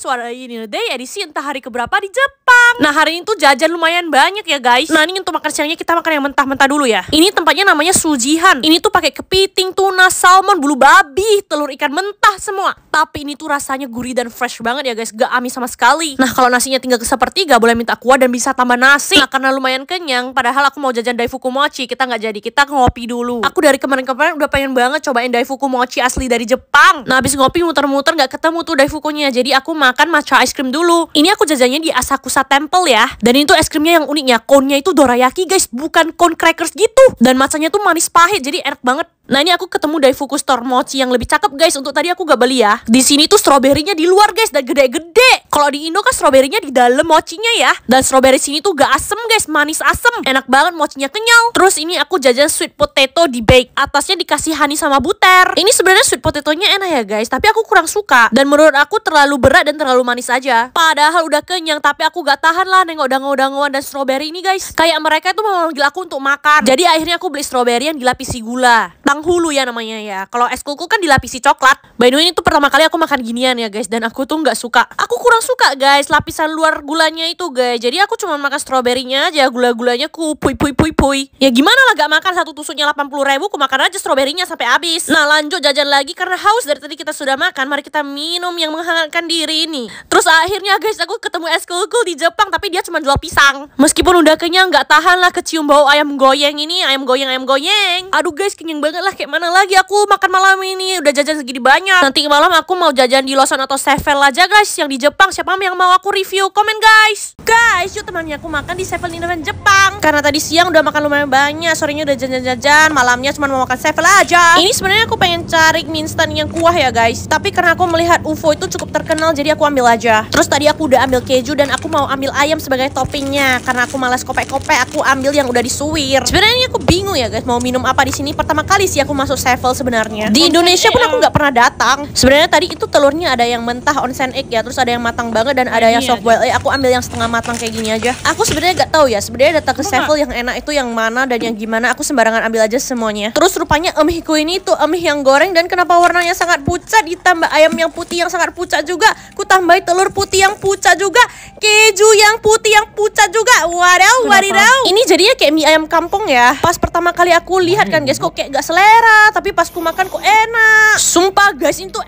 suara ini day edisi entah hari keberapa di Jepang doang. Nah, hari ini tuh jajan lumayan banyak ya, guys. Nah, ini untuk makan siangnya kita makan yang mentah-mentah dulu ya. Ini tempatnya namanya Sujihan. Ini tuh pakai kepiting, tuna, salmon, bulu babi, telur ikan mentah semua. Tapi ini tuh rasanya gurih dan fresh banget ya, guys. Gak amis sama sekali. Nah, kalau nasinya tinggal ke sepertiga, boleh minta kuah dan bisa tambah nasi. Nah, karena lumayan kenyang, padahal aku mau jajan daifuku mochi, kita nggak jadi. Kita ngopi dulu. Aku dari kemarin-kemarin udah pengen banget cobain daifuku mochi asli dari Jepang. Nah, habis ngopi muter-muter nggak ketemu tuh daifukunya. Jadi aku makan matcha ice cream dulu. Ini aku jajannya di Asakusa Temple sampel ya. Dan itu es krimnya yang uniknya, konnya itu dorayaki guys, bukan kon crackers gitu. Dan macanya tuh manis pahit, jadi enak banget. Nah ini aku ketemu Daifuku Store Mochi yang lebih cakep guys. Untuk tadi aku gak beli ya. Di sini tuh stroberinya di luar guys dan gede-gede. Kalau di Indo kan stroberinya di dalam mochinya ya. Dan stroberi sini tuh gak asem guys, manis asem. Enak banget mochinya kenyal. Terus ini aku jajan sweet potato di bake. Atasnya dikasih honey sama butter. Ini sebenarnya sweet potatonya enak ya guys, tapi aku kurang suka. Dan menurut aku terlalu berat dan terlalu manis aja. Padahal udah kenyang tapi aku gak tahu tahan lah nengok dango-dangoan dan stroberi ini guys. Kayak mereka tuh memanggil aku untuk makan. Jadi akhirnya aku beli stroberi yang dilapisi gula kentang hulu ya namanya ya. Kalau es kulku kan dilapisi coklat. By the way, itu pertama kali aku makan ginian ya guys. Dan aku tuh nggak suka. Aku kurang suka guys lapisan luar gulanya itu guys. Jadi aku cuma makan stroberinya aja. Gula-gulanya ku pui pui pui pui. Ya gimana lah gak makan satu tusuknya 80 ribu. Ku makan aja stroberinya sampai habis. Nah lanjut jajan lagi karena haus dari tadi kita sudah makan. Mari kita minum yang menghangatkan diri ini. Terus akhirnya guys aku ketemu es kulku di Jepang. Tapi dia cuma jual pisang. Meskipun udah kenyang nggak tahan lah kecium bau ayam goyang ini. Ayam goyang ayam goyang. Aduh guys kenyang banget lah kayak mana lagi aku makan malam ini udah jajan segini banyak nanti malam aku mau jajan di Lawson atau Sevel aja guys yang di Jepang siapa yang mau aku review komen guys guys yuk temannya aku makan di Seven Eleven Jepang karena tadi siang udah makan lumayan banyak sorenya udah jajan-jajan malamnya cuma mau makan Sevel aja ini sebenarnya aku pengen cari mie instan yang kuah ya guys tapi karena aku melihat UFO itu cukup terkenal jadi aku ambil aja terus tadi aku udah ambil keju dan aku mau ambil ayam sebagai toppingnya karena aku malas kopek-kopek aku ambil yang udah disuwir sebenarnya aku bingung ya guys mau minum apa di sini pertama kali sih aku masuk Sevel sebenarnya. Di Indonesia pun aku nggak pernah datang. Sebenarnya tadi itu telurnya ada yang mentah onsen egg ya, terus ada yang matang banget dan ada yang iya. soft boiled. Eh, aku ambil yang setengah matang kayak gini aja. Aku sebenarnya nggak tahu ya, sebenarnya datang ke Sevel yang enak itu yang mana dan yang gimana. Aku sembarangan ambil aja semuanya. Terus rupanya emihku ini tuh emih yang goreng dan kenapa warnanya sangat pucat ditambah ayam yang putih yang sangat pucat juga. Ku tambahin telur putih yang pucat juga, keju yang putih yang pucat juga. Wadaw, wadidaw. Ini jadinya kayak mie ayam kampung ya. Pas pertama kali aku lihat kan guys, kok kayak gak selera selera tapi pas ku makan kok enak sumpah guys itu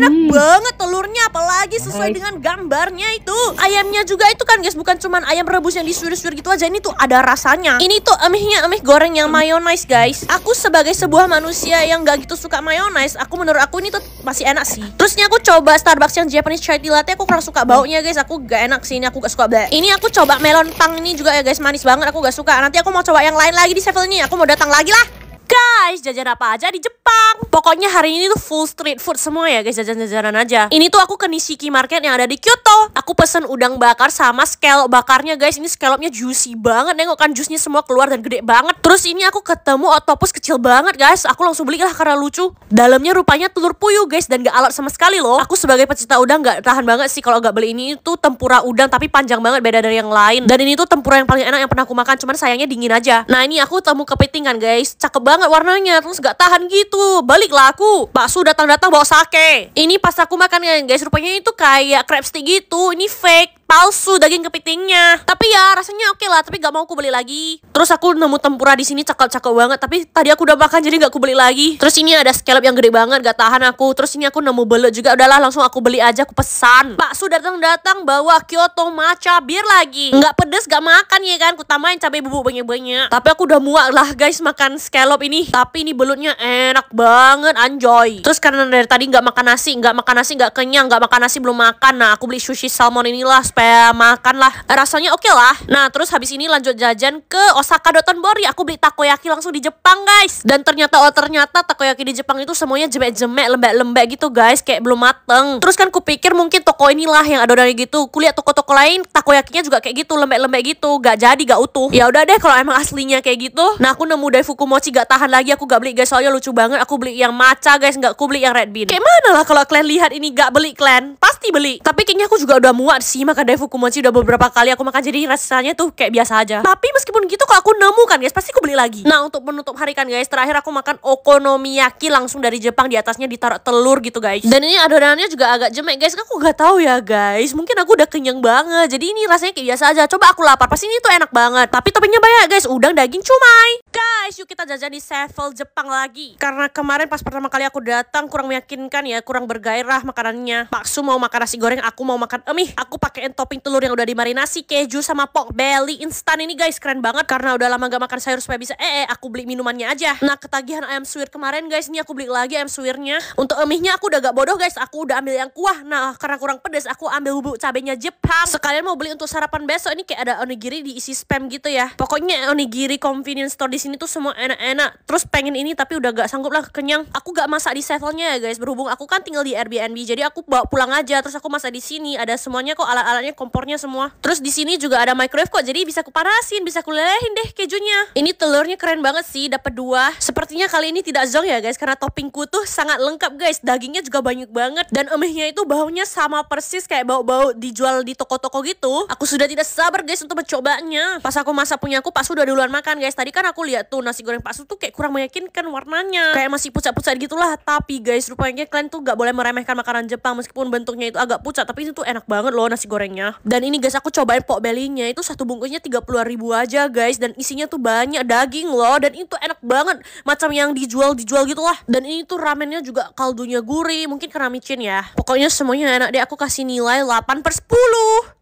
enak hmm. banget telurnya apalagi sesuai nice. dengan gambarnya itu ayamnya juga itu kan guys bukan cuman ayam rebus yang disuir-suir gitu aja ini tuh ada rasanya ini tuh emihnya emih goreng yang mayonnaise guys aku sebagai sebuah manusia yang gak gitu suka mayonnaise aku menurut aku ini tuh masih enak sih terusnya aku coba Starbucks yang Japanese chai latte aku kurang suka baunya guys aku gak enak sih ini aku gak suka banget ini aku coba melon pang ini juga ya guys manis banget aku gak suka nanti aku mau coba yang lain lagi di Seven ini aku mau datang lagi lah guys jajan apa aja di Jepang pokoknya hari ini tuh full street food semua ya guys jajan-jajanan aja ini tuh aku ke Nishiki Market yang ada di Kyoto aku pesen udang bakar sama scallop bakarnya guys ini scallopnya juicy banget nengok kan jusnya semua keluar dan gede banget terus ini aku ketemu octopus kecil banget guys aku langsung beli lah karena lucu dalamnya rupanya telur puyuh guys dan gak alat sama sekali loh aku sebagai pecinta udang gak tahan banget sih kalau gak beli ini tuh tempura udang tapi panjang banget beda dari yang lain dan ini tuh tempura yang paling enak yang pernah aku makan cuman sayangnya dingin aja nah ini aku temu kepitingan guys cakep banget banget warnanya terus gak tahan gitu baliklah aku bakso datang-datang bawa sake ini pas aku makan ya guys rupanya itu kayak crab stick gitu ini fake palsu daging kepitingnya. Tapi ya rasanya oke okay lah, tapi gak mau aku beli lagi. Terus aku nemu tempura di sini cakep-cakep banget, tapi tadi aku udah makan jadi gak aku beli lagi. Terus ini ada scallop yang gede banget, gak tahan aku. Terus ini aku nemu belut juga, udahlah langsung aku beli aja, aku pesan. Pak Su datang-datang bawa Kyoto maca bir lagi. Nggak pedes, gak makan ya kan, aku tambahin cabai bubuk banyak-banyak. Tapi aku udah muak lah guys makan scallop ini. Tapi ini belutnya enak banget, anjoy. Terus karena dari tadi gak makan nasi, gak makan nasi, gak kenyang, gak makan nasi belum makan. Nah aku beli sushi salmon inilah supaya makan lah eh, rasanya oke okay lah nah terus habis ini lanjut jajan ke Osaka Dotonbori aku beli takoyaki langsung di Jepang guys dan ternyata oh ternyata takoyaki di Jepang itu semuanya jemek-jemek lembek-lembek gitu guys kayak belum mateng terus kan kupikir mungkin toko inilah yang ada dari gitu kulihat toko-toko lain takoyakinya juga kayak gitu lembek-lembek gitu gak jadi gak utuh ya udah deh kalau emang aslinya kayak gitu nah aku nemu dari mochi gak tahan lagi aku gak beli guys soalnya lucu banget aku beli yang maca guys gak aku beli yang red bean kayak mana lah kalau kalian lihat ini gak beli kalian pasti beli tapi kayaknya aku juga udah muat sih makan kedai Fukumochi udah beberapa kali aku makan jadi rasanya tuh kayak biasa aja. Tapi meskipun gitu kalau aku nemu kan guys, pasti aku beli lagi. Nah, untuk menutup hari kan guys, terakhir aku makan okonomiyaki langsung dari Jepang di atasnya ditaruh telur gitu guys. Dan ini adonannya juga agak jemek guys. Aku gak tahu ya guys, mungkin aku udah kenyang banget. Jadi ini rasanya kayak biasa aja. Coba aku lapar, pasti ini tuh enak banget. Tapi toppingnya banyak guys, udang, daging, cumai guys, yuk kita jajan di Sevel Jepang lagi. Karena kemarin pas pertama kali aku datang kurang meyakinkan ya, kurang bergairah makanannya. Paksu mau makan nasi goreng, aku mau makan emih. Aku pakein topping telur yang udah dimarinasi, keju sama pork belly instan ini guys, keren banget karena udah lama gak makan sayur supaya bisa eh, eh aku beli minumannya aja. Nah, ketagihan ayam suwir kemarin guys, ini aku beli lagi ayam suwirnya. Untuk emihnya aku udah gak bodoh guys, aku udah ambil yang kuah. Nah, karena kurang pedes aku ambil bubuk cabenya Jepang. Sekalian mau beli untuk sarapan besok ini kayak ada onigiri diisi spam gitu ya. Pokoknya onigiri convenience store di sini tuh semua enak-enak terus pengen ini tapi udah gak sanggup lah kenyang aku gak masak di Sevelnya ya guys berhubung aku kan tinggal di Airbnb jadi aku bawa pulang aja terus aku masak di sini ada semuanya kok alat-alatnya kompornya semua terus di sini juga ada microwave kok jadi bisa aku parasin. bisa kulelehin deh kejunya ini telurnya keren banget sih dapat dua sepertinya kali ini tidak zong ya guys karena toppingku tuh sangat lengkap guys dagingnya juga banyak banget dan emihnya itu baunya sama persis kayak bau-bau dijual di toko-toko gitu aku sudah tidak sabar guys untuk mencobanya pas aku masak punya aku pas udah duluan makan guys tadi kan aku lihat lihat tuh nasi goreng Pak tuh kayak kurang meyakinkan warnanya. Kayak masih pucat-pucat gitulah. Tapi guys, rupanya kalian tuh gak boleh meremehkan makanan Jepang meskipun bentuknya itu agak pucat, tapi itu tuh enak banget loh nasi gorengnya. Dan ini guys, aku cobain pok belinya itu satu bungkusnya tiga puluh ribu aja guys dan isinya tuh banyak daging loh dan itu enak banget macam yang dijual-dijual gitulah Dan ini tuh ramennya juga kaldunya gurih, mungkin karena micin ya. Pokoknya semuanya enak deh, aku kasih nilai 8 per sepuluh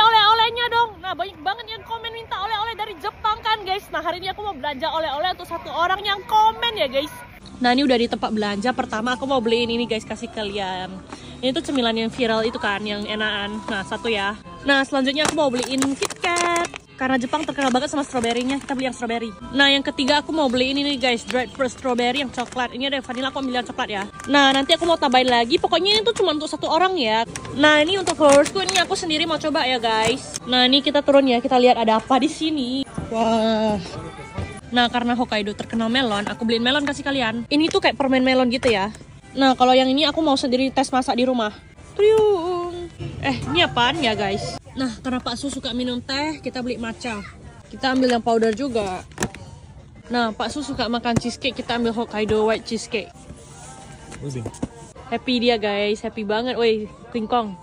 oleh-olehnya dong nah banyak banget yang komen minta oleh-oleh dari Jepang kan guys nah hari ini aku mau belanja oleh-oleh untuk satu orang yang komen ya guys nah ini udah di tempat belanja pertama aku mau beliin ini guys kasih kalian ini tuh cemilan yang viral itu kan yang enakan nah satu ya nah selanjutnya aku mau beliin karena Jepang terkenal banget sama stroberinya, kita beli yang stroberi. Nah, yang ketiga aku mau beli ini nih guys, dried fruit strawberry yang coklat. Ini ada vanilla, aku ambil yang coklat ya. Nah, nanti aku mau tambahin lagi. Pokoknya ini tuh cuma untuk satu orang ya. Nah, ini untuk followersku ini aku sendiri mau coba ya guys. Nah, ini kita turun ya, kita lihat ada apa di sini. Wah. Nah, karena Hokkaido terkenal melon, aku beliin melon kasih kalian. Ini tuh kayak permen melon gitu ya. Nah, kalau yang ini aku mau sendiri tes masak di rumah. Triung. Eh, ini apaan ya guys? Nah, karena Pak Su suka minum teh, kita beli matcha. Kita ambil yang powder juga. Nah, Pak Su suka makan cheesecake, kita ambil Hokkaido white cheesecake. Happy dia guys, happy banget. Woi, klingkong.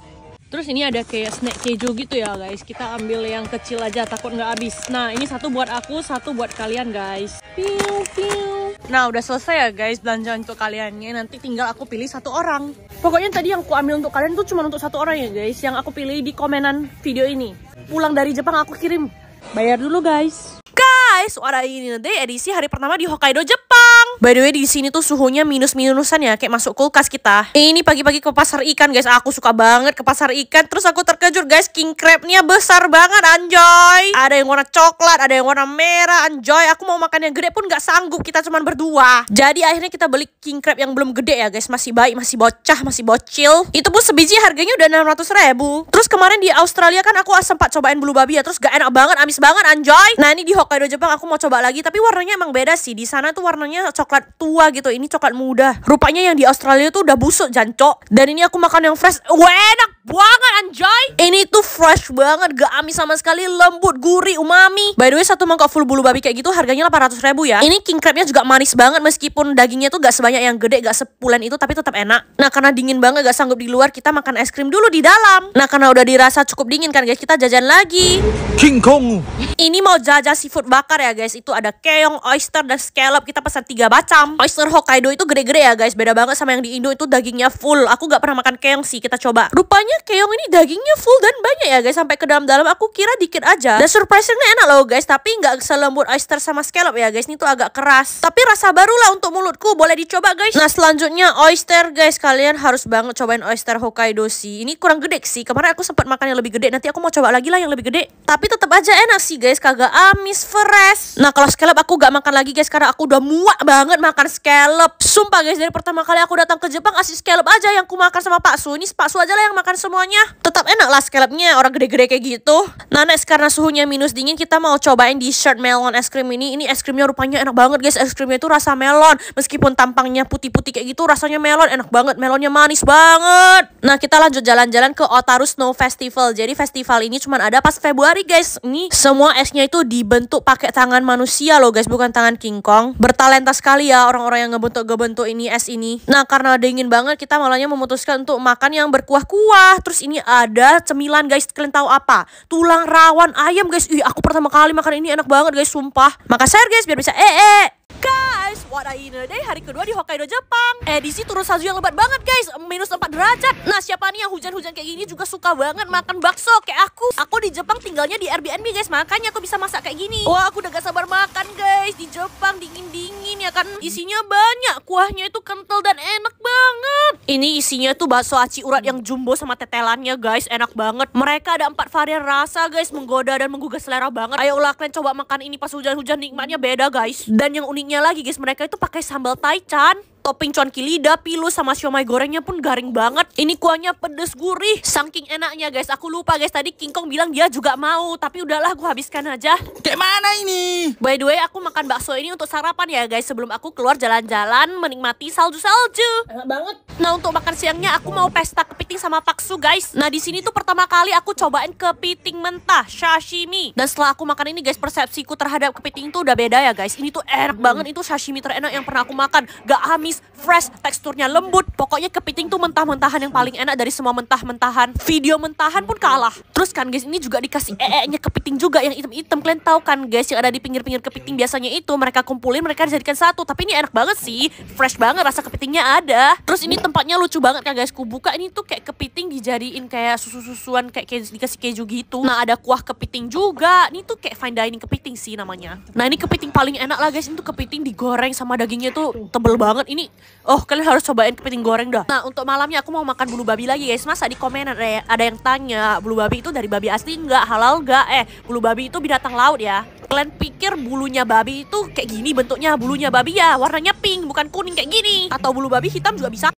Terus ini ada kayak snack keju gitu ya guys. Kita ambil yang kecil aja, takut nggak habis. Nah, ini satu buat aku, satu buat kalian guys. Piu, piu. Nah, udah selesai ya guys belanja untuk kaliannya. Nanti tinggal aku pilih satu orang. Pokoknya tadi yang aku ambil untuk kalian tuh cuma untuk satu orang ya guys Yang aku pilih di komenan video ini Pulang dari Jepang aku kirim Bayar dulu guys Guys, suara ini nanti edisi hari pertama di Hokkaido, Jepang doang. By the way di sini tuh suhunya minus-minusan ya, kayak masuk kulkas kita. Ini pagi-pagi ke pasar ikan guys, aku suka banget ke pasar ikan. Terus aku terkejut guys, king crabnya besar banget anjoy. Ada yang warna coklat, ada yang warna merah anjoy. Aku mau makan yang gede pun nggak sanggup, kita cuman berdua. Jadi akhirnya kita beli king crab yang belum gede ya guys, masih baik, masih bocah, masih bocil. Itu pun sebiji harganya udah 600 ribu. Terus kemarin di Australia kan aku sempat cobain bulu babi ya, terus gak enak banget, amis banget anjoy. Nah ini di Hokkaido Jepang aku mau coba lagi, tapi warnanya emang beda sih. Di sana tuh warnanya coklat tua gitu ini coklat muda rupanya yang di Australia tuh udah busuk jancok dan ini aku makan yang fresh wah enak banget anjay ini tuh fresh banget gak amis sama sekali lembut gurih umami by the way satu mangkok full bulu babi kayak gitu harganya 800 ribu ya ini king crabnya juga manis banget meskipun dagingnya tuh gak sebanyak yang gede gak sepulen itu tapi tetap enak nah karena dingin banget gak sanggup di luar kita makan es krim dulu di dalam nah karena udah dirasa cukup dingin kan guys kita jajan lagi King Kong ini mau jajah seafood bakar ya guys itu ada keong oyster dan scallop kita pesan tiga tiga macam. Oyster Hokkaido itu gede-gede ya guys, beda banget sama yang di Indo itu dagingnya full. Aku gak pernah makan keong sih, kita coba. Rupanya keong ini dagingnya full dan banyak ya guys, sampai ke dalam-dalam aku kira dikit aja. Dan surprisingnya enak loh guys, tapi gak selembut oyster sama scallop ya guys, ini tuh agak keras. Tapi rasa baru lah untuk mulutku, boleh dicoba guys. Nah selanjutnya oyster guys, kalian harus banget cobain oyster Hokkaido sih. Ini kurang gede sih, kemarin aku sempat makan yang lebih gede, nanti aku mau coba lagi lah yang lebih gede. Tapi tetap aja enak sih guys, kagak amis, fresh. Nah kalau scallop aku gak makan lagi guys, karena aku udah muak banget banget makan scallop. Sumpah guys, dari pertama kali aku datang ke Jepang asli scallop aja yang ku makan sama Pak Su. Ini Pak Su aja lah yang makan semuanya. Tetap enak lah scallopnya, orang gede-gede kayak gitu. Nah next, karena suhunya minus dingin, kita mau cobain dessert melon es krim ini. Ini es krimnya rupanya enak banget guys, es krimnya itu rasa melon. Meskipun tampangnya putih-putih kayak gitu, rasanya melon enak banget. Melonnya manis banget. Nah kita lanjut jalan-jalan ke Otaru Snow Festival. Jadi festival ini cuma ada pas Februari guys. Ini semua esnya itu dibentuk pakai tangan manusia loh guys, bukan tangan King Kong. Bertalenta sekali ya orang-orang yang ngebentuk gebentuk ini es ini. Nah karena dingin banget kita malahnya memutuskan untuk makan yang berkuah-kuah. Terus ini ada cemilan guys kalian tahu apa? Tulang rawan ayam guys. Ih aku pertama kali makan ini enak banget guys sumpah. Maka share guys biar bisa ee. Eh, -e. Eh guys, what a you day hari kedua di Hokkaido, Jepang. Edisi turun salju yang lebat banget guys, minus 4 derajat. Nah siapa nih yang hujan-hujan kayak gini juga suka banget makan bakso kayak aku. Aku di Jepang tinggalnya di Airbnb guys, makanya aku bisa masak kayak gini. Wah aku udah gak sabar makan guys, di Jepang dingin-dingin ya kan. Isinya banyak, kuahnya itu kental dan enak banget. Ini isinya tuh bakso aci urat yang jumbo sama tetelannya guys, enak banget. Mereka ada empat varian rasa guys, menggoda dan menggugah selera banget. Ayo lah kalian coba makan ini pas hujan-hujan nikmatnya beda guys. Dan yang uniknya lagi guys, mereka itu pakai sambal taichan topping cuanki lidah, pilu sama siomay gorengnya pun garing banget. Ini kuahnya pedes gurih. Saking enaknya guys, aku lupa guys tadi King Kong bilang dia juga mau, tapi udahlah gue habiskan aja. Kayak mana ini? By the way, aku makan bakso ini untuk sarapan ya guys sebelum aku keluar jalan-jalan menikmati salju-salju. Enak banget. Nah, untuk makan siangnya aku mau pesta kepiting sama paksu guys. Nah, di sini tuh pertama kali aku cobain kepiting mentah, sashimi. Dan setelah aku makan ini guys, persepsiku terhadap kepiting tuh udah beda ya guys. Ini tuh enak banget, itu sashimi terenak yang pernah aku makan. Gak amis manis, fresh, teksturnya lembut. Pokoknya kepiting tuh mentah-mentahan yang paling enak dari semua mentah-mentahan. Video mentahan pun kalah. Terus kan guys, ini juga dikasih ee-nya kepiting juga yang item-item. Kalian tahu kan guys yang ada di pinggir-pinggir kepiting biasanya itu mereka kumpulin, mereka dijadikan satu. Tapi ini enak banget sih, fresh banget rasa kepitingnya ada. Terus ini tempatnya lucu banget kan guys. kubuka ini tuh kayak kepiting dijadiin kayak susu-susuan kayak, kayak dikasih keju gitu. Nah, ada kuah kepiting juga. Ini tuh kayak fine dining kepiting sih namanya. Nah, ini kepiting paling enak lah guys. itu kepiting digoreng sama dagingnya tuh tebel banget. Ini ini oh kalian harus cobain kepiting goreng dah nah untuk malamnya aku mau makan bulu babi lagi guys masa di komen ada, ada yang tanya bulu babi itu dari babi asli nggak halal nggak eh bulu babi itu binatang laut ya kalian pikir bulunya babi itu kayak gini bentuknya bulunya babi ya warnanya pink bukan kuning kayak gini atau bulu babi hitam juga bisa